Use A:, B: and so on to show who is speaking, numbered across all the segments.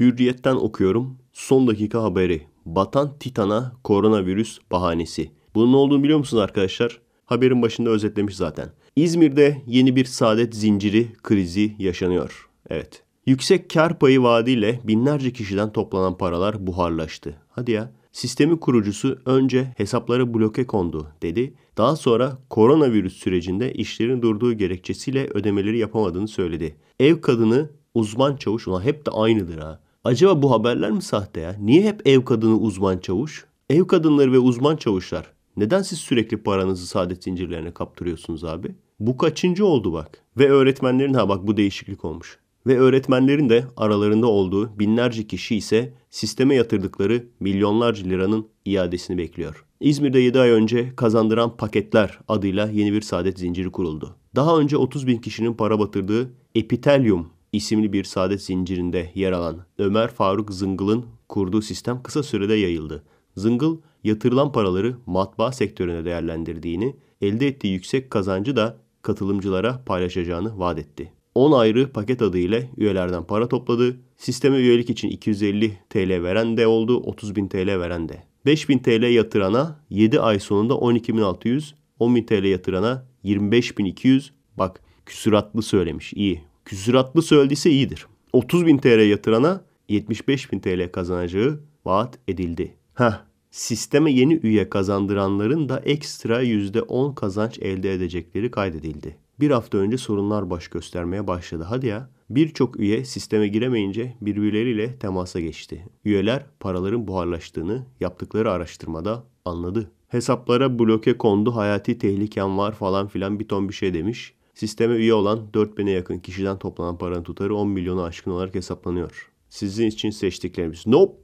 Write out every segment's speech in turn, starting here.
A: Hürriyetten okuyorum. Son dakika haberi. Batan Titan'a koronavirüs bahanesi. Bunun ne olduğunu biliyor musunuz arkadaşlar? Haberin başında özetlemiş zaten. İzmir'de yeni bir saadet zinciri krizi yaşanıyor. Evet. Yüksek kar payı vaadiyle binlerce kişiden toplanan paralar buharlaştı. Hadi ya. Sistemi kurucusu önce hesapları bloke kondu dedi. Daha sonra koronavirüs sürecinde işlerin durduğu gerekçesiyle ödemeleri yapamadığını söyledi. Ev kadını uzman çavuş ulan hep de aynıdır ha. Acaba bu haberler mi sahte ya? Niye hep ev kadını uzman çavuş? Ev kadınları ve uzman çavuşlar. Neden siz sürekli paranızı saadet zincirlerine kaptırıyorsunuz abi? Bu kaçıncı oldu bak. Ve öğretmenlerin ha bak bu değişiklik olmuş. Ve öğretmenlerin de aralarında olduğu binlerce kişi ise sisteme yatırdıkları milyonlarca liranın iadesini bekliyor. İzmir'de 7 ay önce kazandıran paketler adıyla yeni bir saadet zinciri kuruldu. Daha önce 30 bin kişinin para batırdığı Epitelium isimli bir saadet zincirinde yer alan Ömer Faruk Zıngıl'ın kurduğu sistem kısa sürede yayıldı. Zıngıl yatırılan paraları matbaa sektörüne değerlendirdiğini, elde ettiği yüksek kazancı da katılımcılara paylaşacağını vaat etti. 10 ayrı paket adı ile üyelerden para topladı. Sisteme üyelik için 250 TL veren de oldu, 30 bin TL veren de. 5 bin TL yatırana 7 ay sonunda 12.600, 10 bin TL yatırana 25.200. Bak küsuratlı söylemiş iyi Küsuratlı söylediyse iyidir. 30 bin TL yatırana 75 bin TL kazanacağı vaat edildi. Heh, sisteme yeni üye kazandıranların da ekstra %10 kazanç elde edecekleri kaydedildi. Bir hafta önce sorunlar baş göstermeye başladı. Hadi ya. Birçok üye sisteme giremeyince birbirleriyle temasa geçti. Üyeler paraların buharlaştığını yaptıkları araştırmada anladı. Hesaplara bloke kondu hayati tehliken var falan filan bir ton bir şey demiş. Sisteme üye olan 4000'e yakın kişiden toplanan paranın tutarı 10 milyonu aşkın olarak hesaplanıyor. Sizin için seçtiklerimiz. Nope.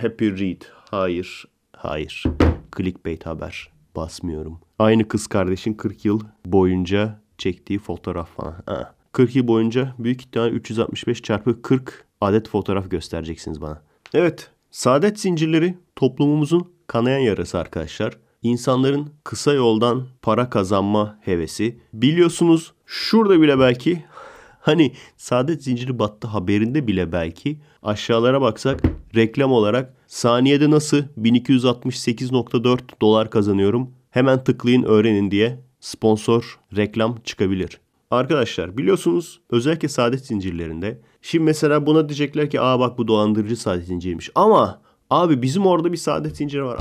A: Happy Read. Hayır. Hayır. Clickbait haber. Basmıyorum. Aynı kız kardeşin 40 yıl boyunca çektiği fotoğraf falan. Ha. 40 yıl boyunca büyük ihtimal 365 çarpı 40 adet fotoğraf göstereceksiniz bana. Evet. Saadet zincirleri toplumumuzun kanayan yarası arkadaşlar. İnsanların kısa yoldan para kazanma hevesi. Biliyorsunuz Şurada bile belki hani saadet zinciri battı haberinde bile belki aşağılara baksak reklam olarak saniyede nasıl 1268.4 dolar kazanıyorum hemen tıklayın öğrenin diye sponsor reklam çıkabilir. Arkadaşlar biliyorsunuz özellikle saadet zincirlerinde şimdi mesela buna diyecekler ki aa bak bu dolandırıcı saadet zinciriymiş ama abi bizim orada bir saadet zinciri var.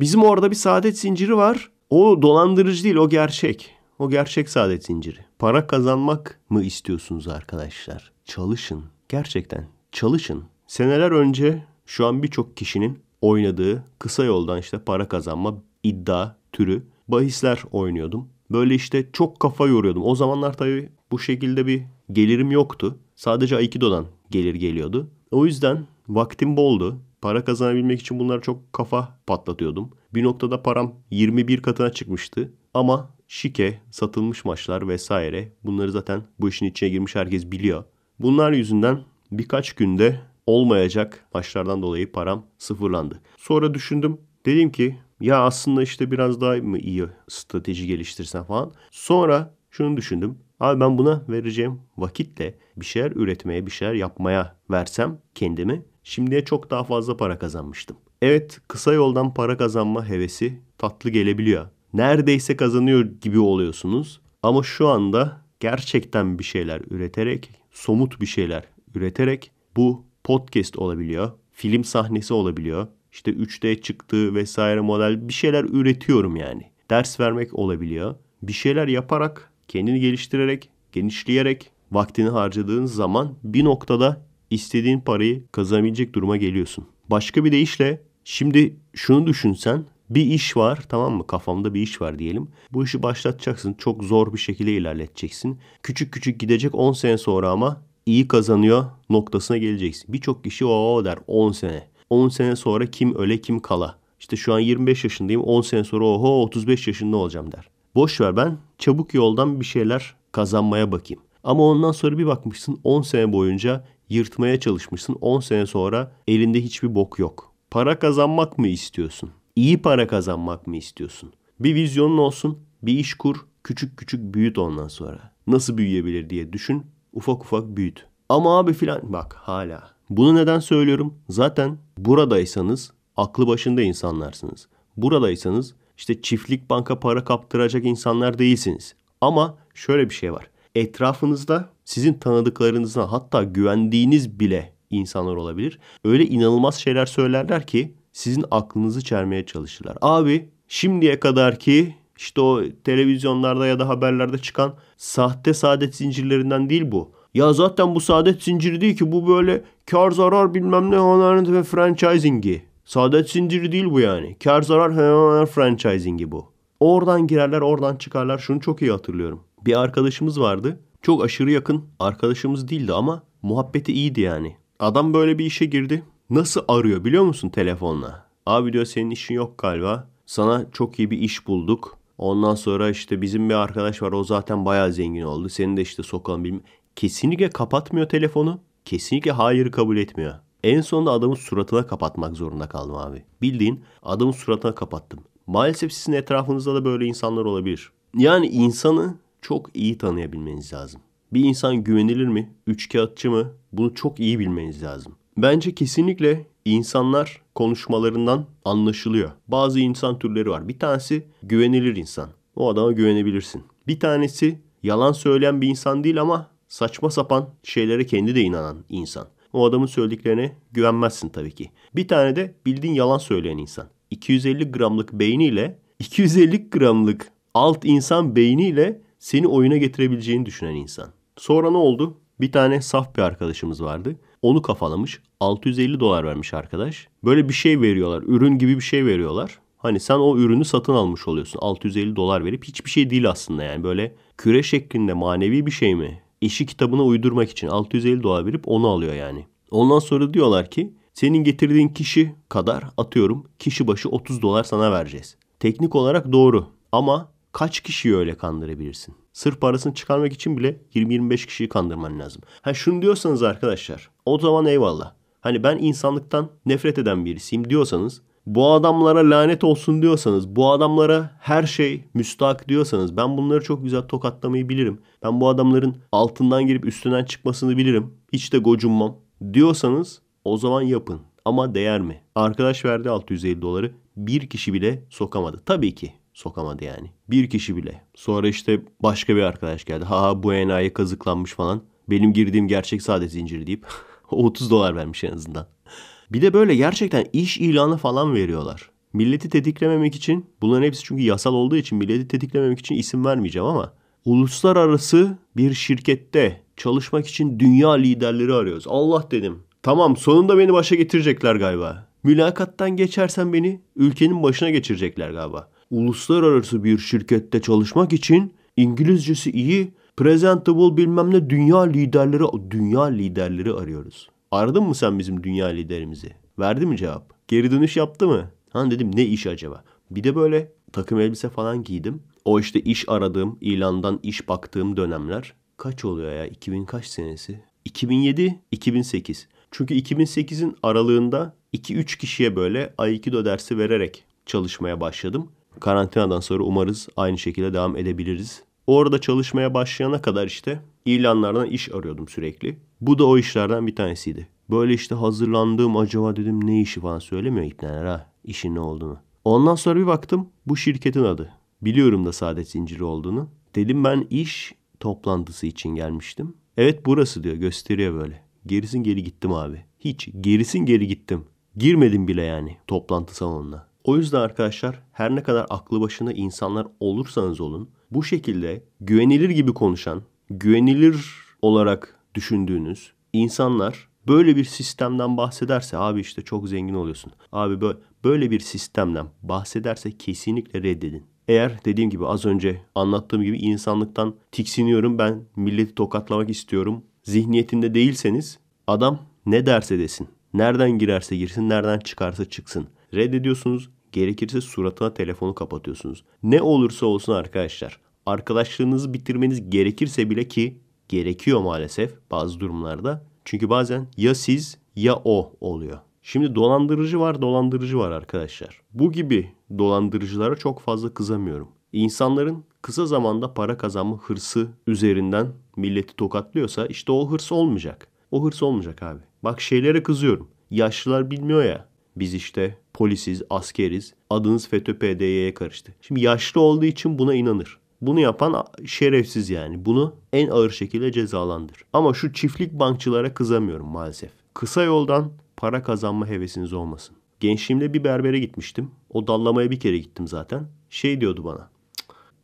A: Bizim orada bir saadet zinciri var. O dolandırıcı değil o gerçek. O gerçek saadet zinciri. Para kazanmak mı istiyorsunuz arkadaşlar? Çalışın. Gerçekten çalışın. Seneler önce şu an birçok kişinin oynadığı kısa yoldan işte para kazanma iddia türü bahisler oynuyordum. Böyle işte çok kafa yoruyordum. O zamanlar tabii bu şekilde bir gelirim yoktu. Sadece Aikido'dan gelir geliyordu. O yüzden vaktim boldu. Para kazanabilmek için bunlara çok kafa patlatıyordum. Bir noktada param 21 katına çıkmıştı. Ama şike, satılmış maçlar vesaire bunları zaten bu işin içine girmiş herkes biliyor. Bunlar yüzünden birkaç günde olmayacak maçlardan dolayı param sıfırlandı. Sonra düşündüm. Dedim ki ya aslında işte biraz daha mı iyi strateji geliştirsen falan. Sonra şunu düşündüm. Abi ben buna vereceğim vakitle bir şeyler üretmeye, bir şeyler yapmaya versem kendimi şimdiye çok daha fazla para kazanmıştım. Evet kısa yoldan para kazanma hevesi tatlı gelebiliyor neredeyse kazanıyor gibi oluyorsunuz. Ama şu anda gerçekten bir şeyler üreterek, somut bir şeyler üreterek bu podcast olabiliyor, film sahnesi olabiliyor. İşte 3D çıktı vesaire model bir şeyler üretiyorum yani. Ders vermek olabiliyor. Bir şeyler yaparak, kendini geliştirerek, genişleyerek vaktini harcadığın zaman bir noktada istediğin parayı kazanabilecek duruma geliyorsun. Başka bir deyişle şimdi şunu düşünsen bir iş var tamam mı kafamda bir iş var diyelim. Bu işi başlatacaksın çok zor bir şekilde ilerleteceksin. Küçük küçük gidecek 10 sene sonra ama iyi kazanıyor noktasına geleceksin. Birçok kişi o der 10 sene. 10 sene sonra kim öle kim kala. İşte şu an 25 yaşındayım 10 sene sonra oho 35 yaşında olacağım der. Boş ver ben çabuk yoldan bir şeyler kazanmaya bakayım. Ama ondan sonra bir bakmışsın 10 sene boyunca yırtmaya çalışmışsın. 10 sene sonra elinde hiçbir bok yok. Para kazanmak mı istiyorsun? iyi para kazanmak mı istiyorsun? Bir vizyonun olsun, bir iş kur, küçük küçük büyüt ondan sonra. Nasıl büyüyebilir diye düşün, ufak ufak büyüt. Ama abi filan bak hala. Bunu neden söylüyorum? Zaten buradaysanız aklı başında insanlarsınız. Buradaysanız işte çiftlik banka para kaptıracak insanlar değilsiniz. Ama şöyle bir şey var. Etrafınızda sizin tanıdıklarınızdan hatta güvendiğiniz bile insanlar olabilir. Öyle inanılmaz şeyler söylerler ki sizin aklınızı çermeye çalışırlar. Abi şimdiye kadar ki işte o televizyonlarda ya da haberlerde çıkan sahte saadet zincirlerinden değil bu. Ya zaten bu saadet zinciri değil ki bu böyle kar zarar bilmem ne onların ve franchisingi. Saadet zinciri değil bu yani. Kar zarar hemen franchisingi bu. Oradan girerler oradan çıkarlar şunu çok iyi hatırlıyorum. Bir arkadaşımız vardı. Çok aşırı yakın arkadaşımız değildi ama muhabbeti iyiydi yani. Adam böyle bir işe girdi. Nasıl arıyor biliyor musun telefonla? Abi diyor senin işin yok galiba. Sana çok iyi bir iş bulduk. Ondan sonra işte bizim bir arkadaş var o zaten bayağı zengin oldu. Seni de işte sokalım bilmem. Kesinlikle kapatmıyor telefonu. Kesinlikle hayır kabul etmiyor. En sonunda adamın suratına kapatmak zorunda kaldım abi. Bildiğin adamın suratına kapattım. Maalesef sizin etrafınızda da böyle insanlar olabilir. Yani insanı çok iyi tanıyabilmeniz lazım. Bir insan güvenilir mi? üç Üçkağıtçı mı? Bunu çok iyi bilmeniz lazım. Bence kesinlikle insanlar konuşmalarından anlaşılıyor. Bazı insan türleri var. Bir tanesi güvenilir insan. O adama güvenebilirsin. Bir tanesi yalan söyleyen bir insan değil ama saçma sapan şeylere kendi de inanan insan. O adamın söylediklerine güvenmezsin tabii ki. Bir tane de bildiğin yalan söyleyen insan. 250 gramlık beyniyle 250 gramlık alt insan beyniyle seni oyuna getirebileceğini düşünen insan. Sonra ne oldu? Bir tane saf bir arkadaşımız vardı. Onu kafalamış. 650 dolar vermiş arkadaş. Böyle bir şey veriyorlar. Ürün gibi bir şey veriyorlar. Hani sen o ürünü satın almış oluyorsun. 650 dolar verip hiçbir şey değil aslında yani. Böyle küre şeklinde manevi bir şey mi? İşi kitabına uydurmak için 650 dolar verip onu alıyor yani. Ondan sonra diyorlar ki senin getirdiğin kişi kadar atıyorum kişi başı 30 dolar sana vereceğiz. Teknik olarak doğru ama kaç kişiyi öyle kandırabilirsin? Sırf parasını çıkarmak için bile 20-25 kişiyi kandırman lazım. Ha şunu diyorsanız arkadaşlar o zaman eyvallah. Hani ben insanlıktan nefret eden birisiyim diyorsanız bu adamlara lanet olsun diyorsanız, bu adamlara her şey müstahak diyorsanız ben bunları çok güzel tokatlamayı bilirim. Ben bu adamların altından girip üstünden çıkmasını bilirim. Hiç de gocunmam diyorsanız o zaman yapın. Ama değer mi? Arkadaş verdi 650 doları. Bir kişi bile sokamadı. Tabii ki sokamadı yani. Bir kişi bile. Sonra işte başka bir arkadaş geldi. Ha bu enayi kazıklanmış falan. Benim girdiğim gerçek sade zincir deyip 30 dolar vermiş en azından. Bir de böyle gerçekten iş ilanı falan veriyorlar. Milleti tetiklememek için bunların hepsi çünkü yasal olduğu için milleti tetiklememek için isim vermeyeceğim ama uluslararası bir şirkette çalışmak için dünya liderleri arıyoruz. Allah dedim. Tamam sonunda beni başa getirecekler galiba. Mülakattan geçersen beni ülkenin başına geçirecekler galiba uluslararası bir şirkette çalışmak için İngilizcesi iyi, presentable bilmem ne dünya liderleri, dünya liderleri arıyoruz. Aradın mı sen bizim dünya liderimizi? Verdi mi cevap? Geri dönüş yaptı mı? Han dedim ne iş acaba? Bir de böyle takım elbise falan giydim. O işte iş aradığım, ilandan iş baktığım dönemler kaç oluyor ya? 2000 kaç senesi? 2007, 2008. Çünkü 2008'in aralığında 2-3 kişiye böyle Aikido dersi vererek çalışmaya başladım karantinadan sonra umarız aynı şekilde devam edebiliriz. Orada çalışmaya başlayana kadar işte ilanlardan iş arıyordum sürekli. Bu da o işlerden bir tanesiydi. Böyle işte hazırlandığım acaba dedim ne işi falan söylemiyor ipneler ha işin ne olduğunu. Ondan sonra bir baktım bu şirketin adı. Biliyorum da saadet zinciri olduğunu. Dedim ben iş toplantısı için gelmiştim. Evet burası diyor gösteriyor böyle. Gerisin geri gittim abi. Hiç gerisin geri gittim. Girmedim bile yani toplantı salonuna. O yüzden arkadaşlar her ne kadar aklı başına insanlar olursanız olun bu şekilde güvenilir gibi konuşan, güvenilir olarak düşündüğünüz insanlar böyle bir sistemden bahsederse abi işte çok zengin oluyorsun. Abi böyle bir sistemden bahsederse kesinlikle reddedin. Eğer dediğim gibi az önce anlattığım gibi insanlıktan tiksiniyorum ben milleti tokatlamak istiyorum zihniyetinde değilseniz adam ne derse desin, nereden girerse girsin, nereden çıkarsa çıksın reddediyorsunuz Gerekirse suratına telefonu kapatıyorsunuz. Ne olursa olsun arkadaşlar. Arkadaşlığınızı bitirmeniz gerekirse bile ki gerekiyor maalesef bazı durumlarda. Çünkü bazen ya siz ya o oluyor. Şimdi dolandırıcı var, dolandırıcı var arkadaşlar. Bu gibi dolandırıcılara çok fazla kızamıyorum. İnsanların kısa zamanda para kazanma hırsı üzerinden milleti tokatlıyorsa işte o hırs olmayacak. O hırs olmayacak abi. Bak şeylere kızıyorum. Yaşlılar bilmiyor ya. Biz işte polisiz, askeriz. Adınız FETÖ PDY'ye karıştı. Şimdi yaşlı olduğu için buna inanır. Bunu yapan şerefsiz yani. Bunu en ağır şekilde cezalandır. Ama şu çiftlik bankçılara kızamıyorum maalesef. Kısa yoldan para kazanma hevesiniz olmasın. Gençliğimde bir berbere gitmiştim. O dallamaya bir kere gittim zaten. Şey diyordu bana.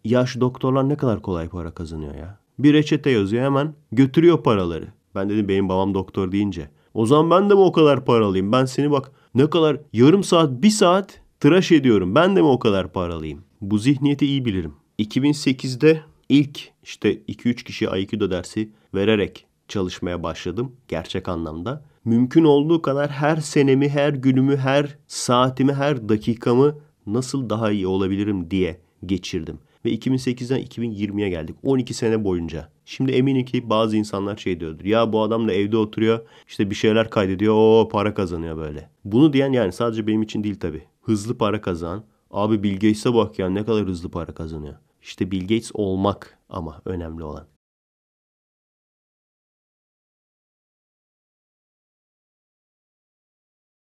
A: Ya şu doktorlar ne kadar kolay para kazanıyor ya. Bir reçete yazıyor hemen götürüyor paraları. Ben dedim benim babam doktor deyince. O zaman ben de mi o kadar para alayım? Ben seni bak ne kadar yarım saat bir saat tıraş ediyorum. Ben de mi o kadar para alayım? Bu zihniyeti iyi bilirim. 2008'de ilk işte 2-3 kişi Aikido dersi vererek çalışmaya başladım gerçek anlamda. Mümkün olduğu kadar her senemi, her günümü, her saatimi, her dakikamı nasıl daha iyi olabilirim diye geçirdim. Ve 2008'den 2020'ye geldik. 12 sene boyunca. Şimdi eminim ki bazı insanlar şey diyordur. Ya bu adam da evde oturuyor işte bir şeyler kaydediyor o para kazanıyor böyle. Bunu diyen yani sadece benim için değil tabii. Hızlı para kazan. Abi Bill Gates'e bak ya ne kadar hızlı para kazanıyor. İşte Bill Gates olmak ama önemli olan.